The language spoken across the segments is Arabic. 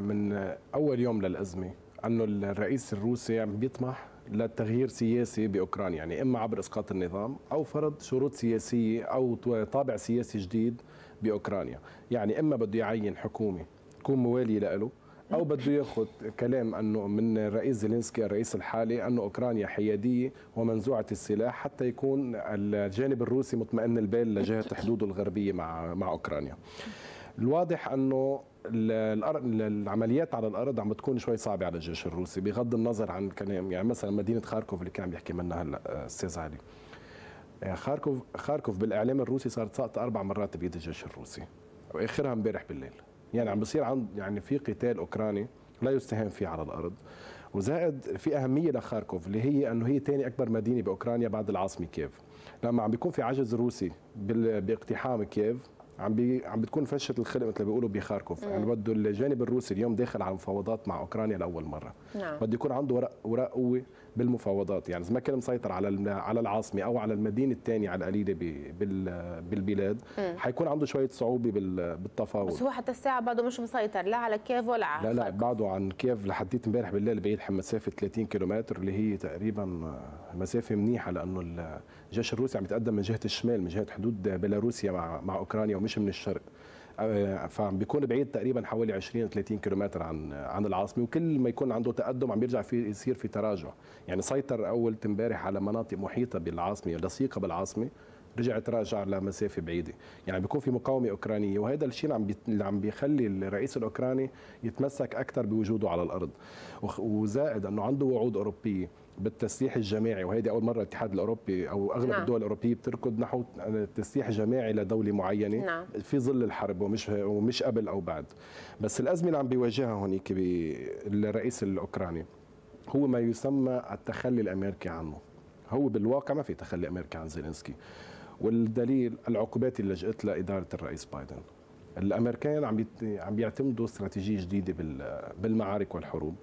من اول يوم للازمه انه الرئيس الروسي عم بيطمح للتغيير سياسي باوكرانيا يعني اما عبر اسقاط النظام او فرض شروط سياسيه او طابع سياسي جديد باوكرانيا يعني اما بده يعين حكومه تكون مواليه له او بده ياخذ كلام انه من الرئيس زيلينسكي الرئيس الحالي انه اوكرانيا حياديه ومنزوعه السلاح حتى يكون الجانب الروسي مطمئن البال لجهه حدوده الغربيه مع مع اوكرانيا الواضح انه العمليات على الارض عم بتكون شوي صعبه على الجيش الروسي بغض النظر عن كان يعني مثلا مدينه خاركوف اللي كان عم يحكي منها هلا آه، استاذ علي آه، خاركوف خاركوف بالاعلام الروسي صارت ساقطه اربع مرات بايد الجيش الروسي واخرها امبارح بالليل يعني عم بصير عند يعني في قتال اوكراني لا يستهان فيه على الارض وزائد في اهميه لخاركوف اللي هي انه هي ثاني اكبر مدينه باوكرانيا بعد العاصمه كييف لما عم بيكون في عجز روسي باقتحام كييف عم بي... عم بتكون فشت الخلق مثل ما بيقولوا بخاركوف يعني بده الجانب الروسي اليوم داخل على مفاوضات مع اوكرانيا لاول مره نعم. بده يكون عنده ورق ورق قوه بالمفاوضات يعني اذا ما كان مسيطر على على العاصمه او على المدينه الثانيه على القليله بالبلاد مم. حيكون عنده شويه صعوبه بالتفاوض بس هو حتى الساعه بعده مش مسيطر لا على كيف ولا على لا لا بعده عن كيف لحديت امبارح بالليل بعيد مسافه 30 كيلومتر اللي هي تقريبا مسافه منيحه لانه الجيش الروسي عم يتقدم من جهه الشمال من جهه حدود بيلاروسيا مع مع اوكرانيا ومش مش من الشرق آه، فعم بيكون بعيد تقريبا حوالي 20 30 كيلومتر عن عن العاصمه وكل ما يكون عنده تقدم عم بيرجع في يصير في تراجع يعني سيطر اول امبارح على مناطق محيطه بالعاصمه لصيقه بالعاصمه رجع تراجع لمسافه بعيده يعني بيكون في مقاومه اوكرانيه وهذا الشيء اللي عم اللي عم بيخلي الرئيس الاوكراني يتمسك اكثر بوجوده على الارض وزائد انه عنده وعود اوروبيه بالتسليح الجماعي وهذه اول مره الاتحاد الاوروبي او اغلب نعم. الدول الاوروبيه بتركض نحو تسليح جماعي لدوله معينه نعم. في ظل الحرب ومش ومش قبل او بعد بس الازمه اللي عم بيواجهها هونيك الرئيس الاوكراني هو ما يسمى التخلي الامريكي عنه هو بالواقع ما في تخلي امريكي عن زيلينسكي والدليل العقوبات اللي لجأت لها إدارة الرئيس بايدن الامريكان عم عم بيعتمدوا استراتيجيه جديده بالمعارك والحروب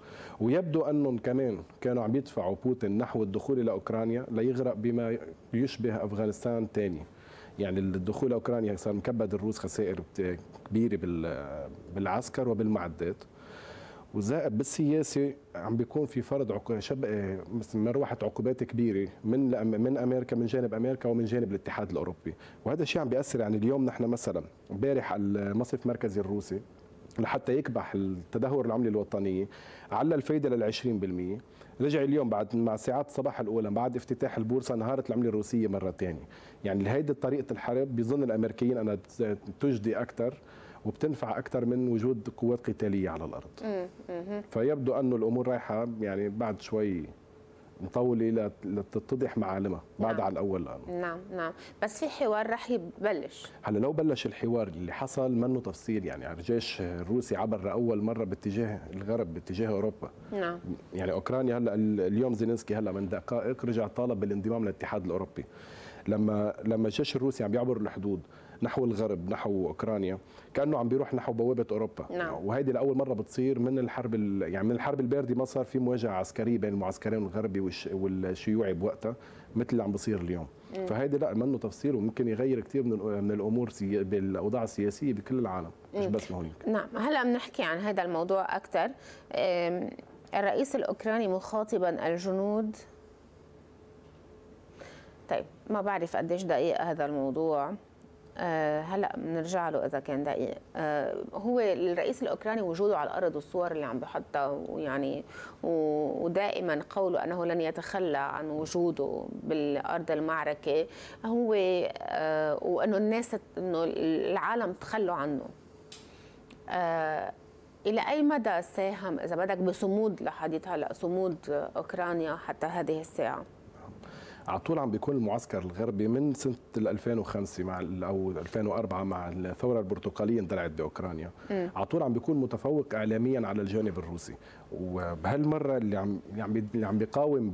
ويبدو انهم كمان كانوا عم يدفعوا بوتين نحو الدخول الى اوكرانيا ليغرق بما يشبه افغانستان ثاني يعني الدخول لاوكرانيا صار مكبد الروس خسائر كبيره بالعسكر وبالمعدات وزائد بالسياسه عم بيكون في فرض شب آه، مروحه عقوبات كبيره من من امريكا من جانب امريكا ومن جانب الاتحاد الاوروبي وهذا الشيء عم بياثر يعني اليوم نحن مثلا امبارح المصرف المركزي الروسي لحتى يكبح التدهور العملة الوطنية على الفايدة لل 20% رجع اليوم بعد مع ساعات الصباح الأولى بعد افتتاح البورصة انهارت العملة الروسية مرة ثانية يعني لهيدي طريقة الحرب بظن الأمريكيين أنها تجدي أكثر وبتنفع اكثر من وجود قوات قتاليه على الارض فيبدو انه الامور رايحه يعني بعد شوي مطوله لتتضح معالمها بعد نعم. على الاول الان نعم نعم بس في حوار رح يبلش هلا لو بلش الحوار اللي حصل منه تفصيل يعني الجيش الروسي عبر لاول مره باتجاه الغرب باتجاه اوروبا نعم يعني اوكرانيا هلا اليوم زينينسكي هلا من دقائق رجع طالب بالانضمام للاتحاد الاوروبي لما لما الجيش الروسي عم يعبر الحدود نحو الغرب نحو اوكرانيا كانه عم بيروح نحو بوابه اوروبا نعم. وهيدي لاول مره بتصير من الحرب يعني من الحرب البارده ما صار في مواجهه عسكريه بين المعسكرين الغربي والشيوعي بوقتها مثل اللي عم بصير اليوم مم. فهيدي لا منه تفسير وممكن يغير كثير من من الامور سي... بالاوضاع السياسيه بكل العالم مم. مش بس لهونيك نعم هلا بنحكي عن هذا الموضوع اكثر الرئيس الاوكراني مخاطبا الجنود طيب ما بعرف قديش دقيق هذا الموضوع آه، هلا بنرجع له اذا كان دقيق آه، هو الرئيس الاوكراني وجوده على الارض والصور اللي عم بحطها ويعني ودائما قوله انه لن يتخلى عن وجوده بالارض المعركه هو آه، وانه الناس انه العالم تخلوا عنه الى اي مدى ساهم اذا بدك بصمود لحديث هلا صمود اوكرانيا حتى هذه الساعه على طول عم بيكون المعسكر الغربي من سنه 2005 مع او 2004 مع الثوره البرتقاليه اندلعت باوكرانيا على طول عم بيكون متفوق اعلاميا على الجانب الروسي وبهالمره اللي عم اللي عم بيقاوم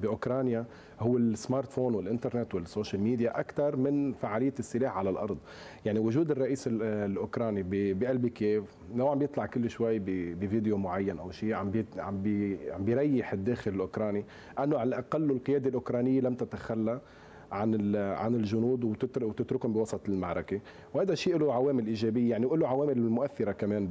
باوكرانيا هو السمارت فون والانترنت والسوشيال ميديا اكثر من فعاليه السلاح على الارض يعني وجود الرئيس الاوكراني بقلب كيف نوعا عم بيطلع كل شوي بفيديو معين او شيء عم بي عم بي عم بيريح الداخل الاوكراني انه على الاقل القياده الاوكرانيه لم تتخلى عن عن الجنود وتتركهم بوسط المعركه وهذا شيء له عوامل ايجابيه يعني وله عوامل مؤثره كمان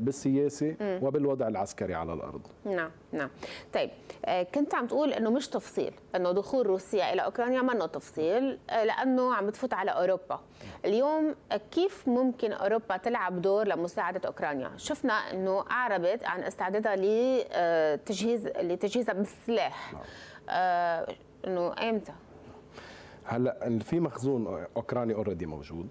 بالسياسه وبالوضع العسكري على الارض نعم نعم طيب آه، كنت عم تقول انه مش تفصيل انه دخول روسيا الى اوكرانيا منه تفصيل آه، لانه عم بتفوت على اوروبا اليوم آه، كيف ممكن اوروبا تلعب دور لمساعده اوكرانيا شفنا انه اعربت عن استعدادها لتجهيز لتجهيزها بالسلاح نعم. انه امتى هلا في مخزون اوكراني اوريدي موجود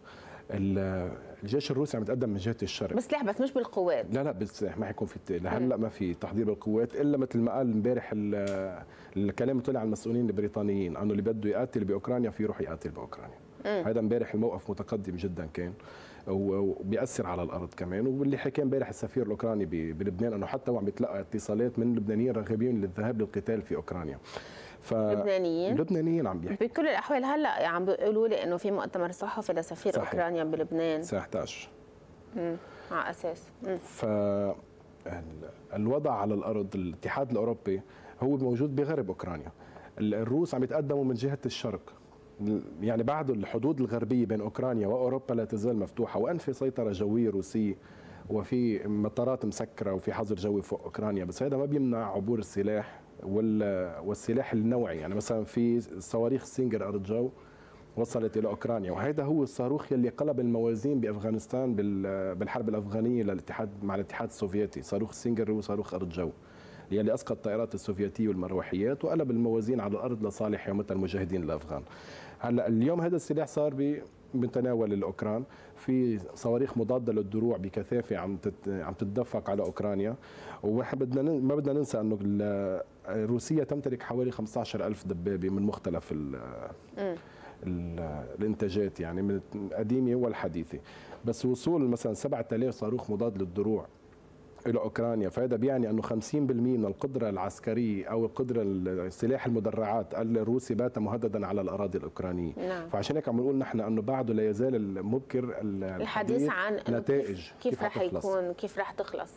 الجيش الروسي عم يتقدم من جهه الشرق بسلاح بس مش بالقوات لا لا بالسلاح ما حيكون في لهلا ما في تحضير بالقوات الا مثل ما قال امبارح الكلام طلع على المسؤولين البريطانيين انه اللي بده يقاتل باوكرانيا في يروح يقاتل باوكرانيا هذا امبارح الموقف متقدم جدا كان وبيأثر على الارض كمان واللي حكى امبارح السفير الاوكراني بلبنان انه حتى هو عم يتلقى اتصالات من لبنانيين راغبين للذهاب للقتال في اوكرانيا ف... لبنانيين لبنانيين عم بيحكوا بكل الاحوال هلا عم بيقولوا لي انه في مؤتمر صحفي لسفير صحيح. اوكرانيا بلبنان الساعه 11 امم على اساس مم. ف الوضع على الارض الاتحاد الاوروبي هو موجود بغرب اوكرانيا الروس عم يتقدموا من جهه الشرق يعني بعد الحدود الغربيه بين اوكرانيا واوروبا لا تزال مفتوحه وان في سيطره جويه روسيه وفي مطارات مسكره وفي حظر جوي فوق اوكرانيا بس هذا ما بيمنع عبور السلاح والسلاح النوعي يعني مثلا في صواريخ سينجر أرجو وصلت الى اوكرانيا وهذا هو الصاروخ يلي قلب الموازين بافغانستان بالحرب الافغانيه للاتحاد مع الاتحاد السوفيتي صاروخ سينجر وصاروخ ارجو يلي اسقط الطائرات السوفيتيه والمروحيات وقلب الموازين على الارض لصالح يومتها المجاهدين الافغان هلا اليوم هذا السلاح صار بتناول الاوكران في صواريخ مضاده للدروع بكثافه عم عم تتدفق على اوكرانيا وما بدنا ما بدنا ننسى انه روسيا تمتلك حوالي 15 ألف دبابة من مختلف ال الانتاجات يعني من القديمة والحديثة بس وصول مثلا 7000 صاروخ مضاد للدروع الى اوكرانيا فهذا بيعني انه 50% من القدره العسكريه او القدره السلاح المدرعات الروسي بات مهددا على الاراضي الاوكرانيه نعم. فعشان هيك عم نقول نحن انه بعده لا يزال المبكر الحديث, الحديث عن نتائج كيف, كيف رح يكون كيف رح تخلص